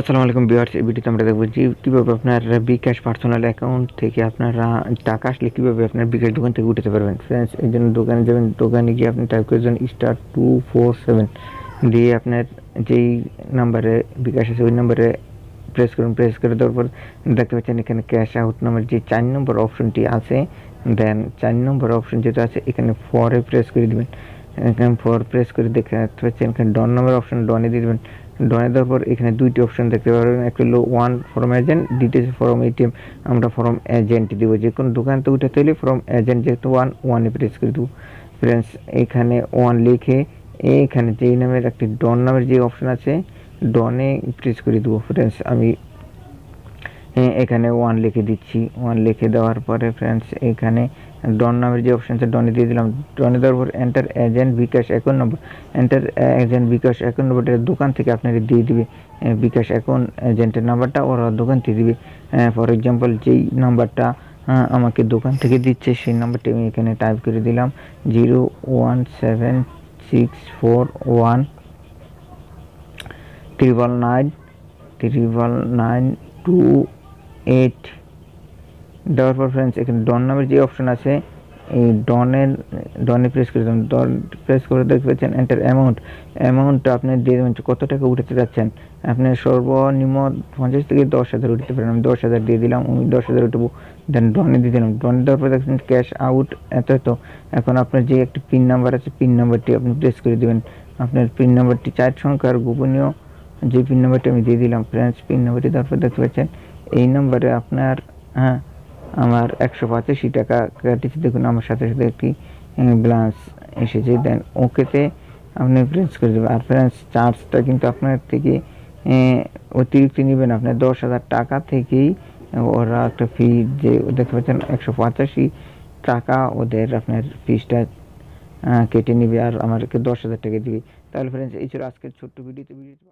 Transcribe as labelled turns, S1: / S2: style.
S1: আসসালামু আলাইকুম ভিউয়ার্স এই ভিডিওতে আমরা দেখবো যে কীভাবে আপনার বিকাশ পার্সোনাল অ্যাকাউন্ট থেকে আপনার টাকা আসলে কীভাবে আপনার বিকাশ দোকান থেকে উঠাতে পারবেন ফ্রেন্ডস এই জন্য দোকানে যাবেন দোকানে গিয়ে আপনি টাইপ করেছেন স্টার টু ফোর সেভেন দিয়ে আপনার যেই নাম্বারে বিকাশ আছে ওই নাম্বারে প্রেস করুন প্রেস করে দেওয়ার পর দেখতে পাচ্ছেন এখানে ক্যাশ আউট নাম্বার যে চার নম্বর অপশনটি আছে দেন চার নম্বর অপশন যেটা আছে এখানে ফরে প্রেস করে দেবেন এখানে ফর প্রেস করে দেখতে পাচ্ছেন এখানে ডন নম্বর অপশন ডনে দিয়ে দেবেন ডনে দেওয়ার পর এখানে দুইটি অপশন দেখতে পারবেন একটা হলো one form agent details form ATM আমরা ফর্ম এজেন্ট দেবো যে কোনো দোকান তো উঠাতে হলে ফর্ম এজেন্ট যেহেতু ওয়ান ওয়ানে প্রেস করে দেবো ফ্রেন্ডস এখানে ওয়ান লিখে এখানে যেই নামের একটি ডন নামের যে অপশন আছে ডনে প্রেস করে দেবো ফ্রেন্ডস আমি হ্যাঁ, এখানে ওয়ান লিখে দিচ্ছি ওয়ান লিখে দেওয়ার পরে ফ্রেন্ডস এখানে ডন নামের যে অপশন আছে ডনে দিয়ে দিলাম ডনে দেওয়ার পর enter agent bKash account number enter agent bKash account নম্বরটা দোকান থেকে আপনাকে দিয়ে দিবে হ্যাঁ, বিকাশ অ্যাকাউন্ট এজেন্টের নাম্বারটা ওরা দোকান থেকে দিবে ফর হ্যাঁ, এক্সাম্পল যেই নাম্বারটা আমাকে দোকান থেকে দিচ্ছে সেই নাম্বারটি আমি এখানে টাইপ করে দিলাম zero one seven six four one triple nine triple nine two eight দেওয়ার পর ফ্রেন্ডস এখানে ডন নামের যে অপশন আছে এই ডনের ডনে প্রেস করে দেবেন ডন প্রেস করে দেখতে পাচ্ছেন এন্টার অ্যামাউন্ট অ্যামাউন্টটা আপনি দিয়ে দেবেন কত টাকা উঠাতে যাচ্ছেন আপনি সর্বনিম্ন পঞ্চাশ থেকে দশ হাজার উঠতে পারেন আমি দশ হাজার দিয়ে দিলাম আমি দশ হাজার উঠবো দেন ডনে দিয়ে দিলাম ডনে দেওয়ার পর দেখছেন ক্যাশ আউট এত এত এখন আপনার যে একটি পিন নাম্বার আছে পিন নাম্বারটি আপনি প্রেস করে দেবেন আপনার পিন নাম্বারটি চার সংখ্যার গোপনীয় যে পিন নাম্বারটি আমি দিয়ে দিলাম ফ্রেন্ডস পিন নাম্বারটি পর দেখতে পাচ্ছেন এই নম্বরে আপনার হ্যাঁ আমার একশো পঁচাশি টাকা কাটিয়েছে দেখুন আমার সাথে সাথে একটি ব্লান্স এসেছে দেন ওকেতে আপনি ফ্রেন্স করে দেবেন আর ফ্রেন্স চার্জটা কিন্তু আপনার থেকে অতিরিক্ত নেবেন আপনার দশ হাজার টাকা থেকেই ওরা একটা ফি যে দেখতে পাচ্ছেন একশো পঁচাশি টাকা ওদের আপনার ফিসটা কেটে নিবে আর আমাকে দশ হাজার টাকা দিবে তাহলে ফ্রেন্ডস এই ছিল আজকের ছোট্ট ভিডিওতে ভিডিও